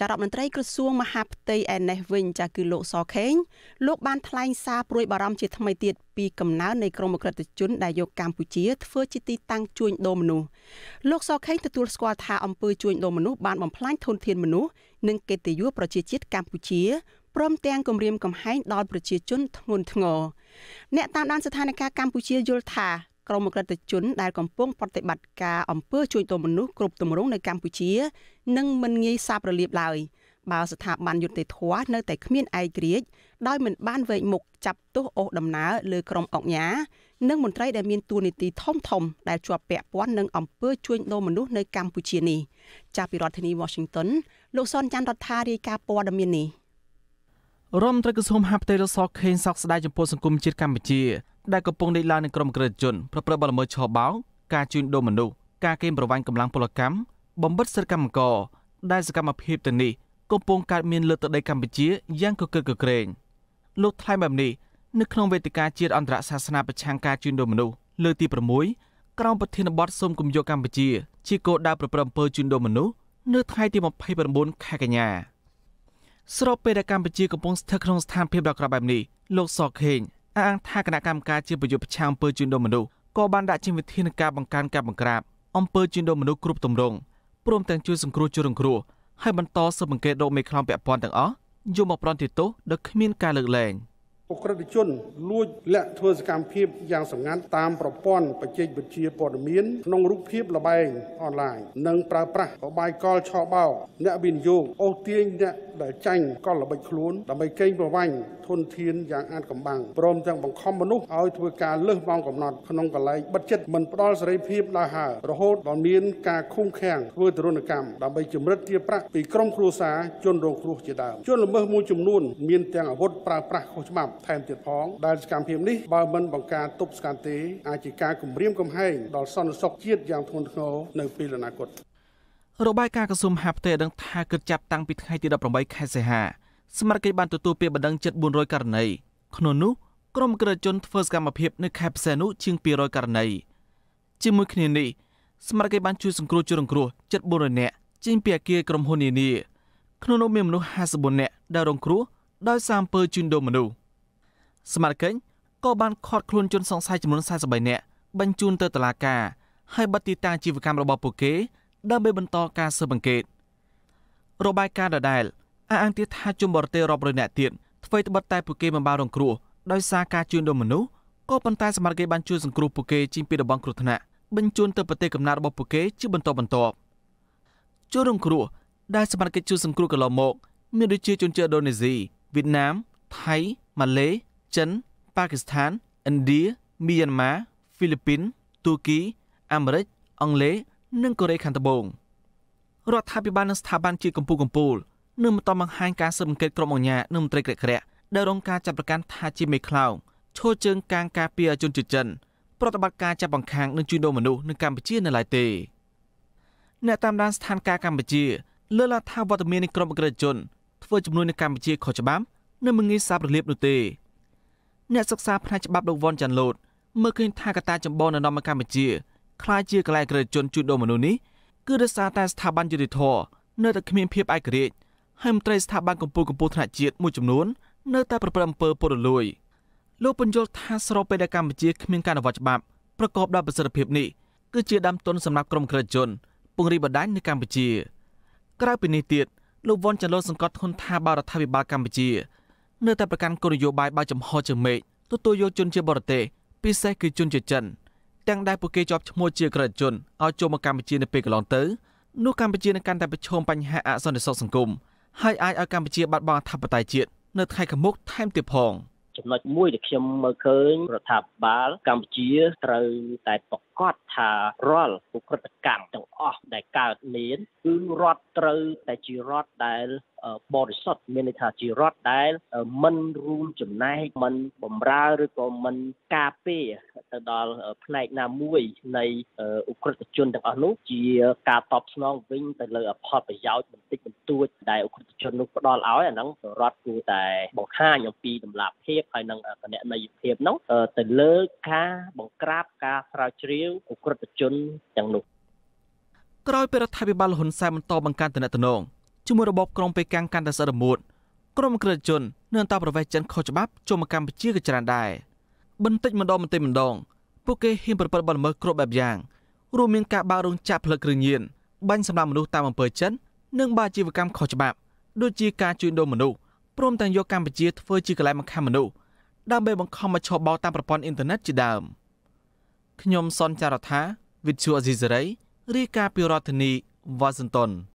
ចារដ្ឋមន្ត្រីក្រសួងមហាផ្ទៃឯនេះវិញចាគឺលោកសខេងលោកបានថ្លែងសារព្រួយបារម្ភជាថ្មីទៀតពីកំណើននៃក្រុមអក្រិតជន ដែលយកកម្ពុជា ធ្វើជាទីតាំងជួញដូរមនុស្សលោកសខេងទទួលស្គាល់ថាអំពើជួញដូរមនុស្សបានបំផ្លាញធនធានមនុស្សនិងកិត្តិយសប្រជាជាតិកម្ពុជាព្រមទាំងគម្រាមកំហែងដល់ប្រជាជនធ្ងន់ធ្ងរអ្នកតាមដានស្ថានភាពកម្ពុជាយល់ថាក្រមអក្រិតជនដែលកំពុងប្រតិបត្តិការអំពើជួញដូរមនុស្សគ្រប់ទម្រង់នៅកម្ពុជានឹងមិនងាយសាបរលាបឡើយបើស្ថាប័នយុត្តិធម៌នៅតែគ្មានឯករាជ្យដោយមិនបានវែងមុខចាប់ទោសអូសដំណើរលើក្រមអង្គញានិងមន្ត្រីដែលមានតួនាទីធំធំដែលជាប់ពាក់ព័ន្ធនឹងអំពើជួញដូរមនុស្សនៅកម្ពុជានេះចាប់ពីរដ្ឋធានី Washington លោកសនច័ន្ទរដ្ឋារាយការណ៍ព័ត៌មាននេះរដ្ឋមន្ត្រីក្រសួងហាផ្ទៃលោកសខេងសោកស្ដាយចំពោះសង្គមជាតិកម្ពុជាដែលកំពុងលេចឡើងនឹងក្រុមក្រិតជនប្រព្រឹត្តបទល្មើសឆបោកការជួញដូរមនុស្សការកេងប្រវ័ញ្ចកម្លាំងពលកម្មបំបិតសិទ្ធិកម្មករដែលសកម្មភាពទៅនេះកំពុងកើតមានលើទឹកដីកម្ពុជាយ៉ាងកកិកកក្រែងលោកថ្លែងបែបនេះនៅក្នុងវេទិកាជាតិអន្តរសាសនាប្រឆាំងការជួញដូរមនុស្សលើកទី6ក្រោមប្រធានបទសូមគំយកកម្ពុជា ជាគោលដៅប្រព្រឹត្តអំពើជួញដូរមនុស្សនៅថ្ងៃទី29ខែកញ្ញាស្របពេលដែលកម្ពុជាកំពុងស្ថិតក្នុងស្ថានភាពដ៏ក្របែបនេះលោកសខេងអះអាងថាគណៈកម្មការជាប្រយុទ្ធប្រឆាំងអំពើជួញដូរមនុស្សក៏បានដាក់ចេញវិធានការបង្ការការបង្ក្រាបអំពើជួញដូរមនុស្សគ្រប់ទម្រង់ព្រមទាំងជួយសង្គ្រោះជនរងគ្រោះហើយបន្តស៊ើបអង្កេតរោគមេខ្លោងពាក់ព័ន្ធទាំងអស់យកមកប្រន់ទោសដោយគ្មានការលើកលែង។អក្រិតជន លួចលាក់ធ្វើសកម្មភាពយ៉ាងសម្ងាត់តាមប្រព័ន្ធបច្ចេកវិទ្យាព័ត៌មានក្នុងរូបភាពលបែងអនឡាញនិងប្រើប្រាស់បបាយកលឆោបោកអ្នកវិនិយោគអូសទាញអ្នកដែលចាញ់កលល្បិចខ្លួនដើម្បីកេងប្រវ័ញ្ចធនធានយ៉ាងអាតកំបាំងព្រមទាំងបង្ខំមនុស្សឲ្យធ្វើការលើសម៉ោងកំណត់ក្នុងកន្លែងបិទចិត្តមិនផ្ដល់សេរីភាពដល់ហើរហូតដល់មានការឃុំឃាំងធ្វើទរណកម្មដើម្បីជំរិតទារប្រាក់ពីក្រុមគ្រួសារជនរងគ្រោះជាដើមជនល្មើសមួយចំនួនមានទាំងអាវុធប្រើប្រាស់ខុសច្បាប់ថែមទៀតផងដែលសកម្មភាពនេះបើមិនបង្ការទប់ស្កាត់ទេអាចជាការគំរាមកំហែង ដល់សន្តិសុខជាតិយ៉ាងធ្ងន់ធ្ងរនៅពេលអនាគតរបាយការណ៍ក្រសួងហាផ្ទៃដឹងថាគិតចាប់តាំងពីថ្ងៃទី18ខែសីហាស្មារតីបានទទួលពាក្យបណ្ដឹងជិត400ករណីក្នុងនោះក្រុមក្រជនធ្វើសកម្មភាព នៅខេត្តផ្សេងនោះជាង200ករណីជាមួយគ្នានេះស្មារតីបានជួយសង្គ្រោះជនរងគ្រោះជិត400នាក់ចេញពីអគារក្រុមហ៊ុននានាក្នុងនោះមានមនុស្ស54នាក់ដែលរងគ្រោះដោយសារអំពើជួញដូរមនុស្សសមាគមក៏បានឃាត់ខ្លួនជនសង្ស័យចំនួន43នាក់បញ្ជូនទៅតុលាការហើយបិទទីតាំងជីវកម្មរបស់ពួកគេដើម្បីបន្តការស៊ើបអង្កេតរបាយការណ៍ដដែលអះអាងទៀតថាជនបរទេសរាប់រយនាក់ទៀតធ្វើត្បិតតែពួកគេមិនបានរងគ្រោះដោយសារការជួញដូរមនុស្សក៏ប៉ុន្តែសមាគមបានជួយសង្គ្រោះពួកគេចេញពីតំបន់គ្រោះថ្នាក់បញ្ជូនទៅប្រទេសកំណើតរបស់ពួកគេជាបន្តបន្ទាប់ជនរងគ្រោះដែលសមាគមជួយសង្គ្រោះកន្លងមក មានដូចជាជនជាតិឥណ្ឌូនេស៊ីវៀតណាមថៃម៉ាឡេចិនប៉ាគីស្ថានឥណ្ឌាមីយ៉ាន់ម៉ាហ្វីលីពីនទូគីអាមេរិកអង់គ្លេសនិងកូរ៉េខាងត្បូងរដ្ឋាភិបាលនិងស្ថាប័នជាតិកម្ពុជាកម្ពុជានឹងបន្តបង្ហាញការស៊ើបអង្កេតក្រុមអញ្ញានិងមន្ត្រីក្រាក់ក្រាក់ដែលរងការចាប់ប្រកាន់ថាជាមេខ្លោងឈោជើងកាងការពារជនជាតិចិនប្រតិបត្តិការចាប់បង្ខាំងនិងជួញដូរមនុស្សនៅកម្ពុជានៅឡើយទេអ្នកតាមដានស្ថានភាពកម្ពុជាលើកឡើងថាវត្តមាននៃក្រុមអក្រិតជន ធ្វើចំនួននៅកម្ពុជាខុសច្បាប់និងមិនងាយសាបរលាបនោះទេអ្នកសិក្សាផ្នែកច្បាប់លោកវ៉ុនចាន់លូតមើលឃើញថាកត្តាចម្បងនៅក្នុងកម្ពុជាខ្លាចជាកលែក្រជនជួយដូរមនុស្សនេះគឺដោយសារតែស្ថាប័នយុតិធធនៅតែគ្មានភាពឯករាជ្យហើយមន្ត្រីស្ថាប័នកម្ពុជាកម្ពុជាថ្នាក់ជាតិមួយចំនួននៅតែប្រព្រឹត្តអំពើពុករលួយលោកបញ្យលថាស្របពេលដែលកម្ពុជាគ្មានការអនុវត្តច្បាប់ប្រកបដោយប្រសិទ្ធភាពនេះគឺជាដើមទុនសម្រាប់ក្រុមក្រិតជន ពង្រីកបណ្ដាញនៅកម្ពុជាក្រៅពីនេះទៀតលោកវ៉ុនចាឡូសង្កត់ធ្ងន់ថាបរដ្ឋាភិបាលកម្ពុជានៅតែប្រកាន់គោលនយោបាយបើចំហជាមេឃទទួលយកជនជាបរទេសពិសេសគឺជនជាចិនទាំងដែលពួកគេជាប់ឈ្មោះជាក្រជនឲ្យចូលមកកម្ពុជានៅពេលកន្លងទៅនោះកម្ពុជានឹងកាន់តែប្រឈមបញ្ហាអសន្តិសុខសង្គមហើយអាចឲ្យកម្ពុជាបាត់បង់អធិបតេយ្យជាតិនៅថ្ងៃខាងមុខថែមទៀតផង ចំណុចមួយដែលខ្ញុំមើលឃើញរដ្ឋាភិបាលកម្ពុជាត្រូវតែប្រកាសថារាល់ឧក្រិដ្ឋកម្មទាំងអស់ដែលកើតមានគឺរដ្ឋត្រូវតែជារដ្ឋដែលបរិសុទ្ធមានន័យថាជារដ្ឋដែលមិនរួមចំណែកមិនបំរើឬក៏មិនការពារទៅដល់ផ្នែកណាមួយនៃអ ுக ្រិតជនទាំងអស់នោះជាការតបស្នងវិញទៅលើផលប្រយោជន៍បន្តិចបន្តួចដែលអ ுக ្រិតជននោះផ្ដល់ឲ្យអាហ្នឹងរដ្ឋគួរតែបង្ហាញអំពីតម្លាភាពហើយនិងកណន័យភាពនោះទៅលើការបង្ក្រាបការស្រាវជ្រាវអ ுக ្រិតជនទាំងនោះក្រោយពីរដ្ឋាភិបាលហ៊ុនសែនបន្តបង្កើនតំណែងជាមួយរបបក្រុងបេកាំងកាន់តែស្អិតរមួតក្រុមក្រិតជននៅតាមប្រវេសចិនខុសច្បាប់ចូលមកកម្ពុជាក៏ច្រើនដែរបន្តិចម្ដងបន្តិចម្ដងពួកគេហ៊ានប្រព្រឹត្តបទល្មើសគ្រប់បែបយ៉ាងរួមមានការបើករោងចក្រផលិតគ្រឿងញៀនបាញ់សម្លាប់មនុស្សតាមអំពើចិននិងបាជីវកម្មខុសច្បាប់ដូចជាការជួញដូរមនុស្សព្រមទាំងយកកម្ពុជា ធ្វើជាកន្លែងបង្ខំមនុស្សដើម្បីបង្ខំមកឈប់បោកតាមប្រព័ន្ធអ៊ីនធឺណិតជាដើមខ្ញុំសនចាររថាវិទ្យុអេស៊ីសេរីរាយការណ៍ពីរដ្ឋធានីវ៉ាស៊ីនតោន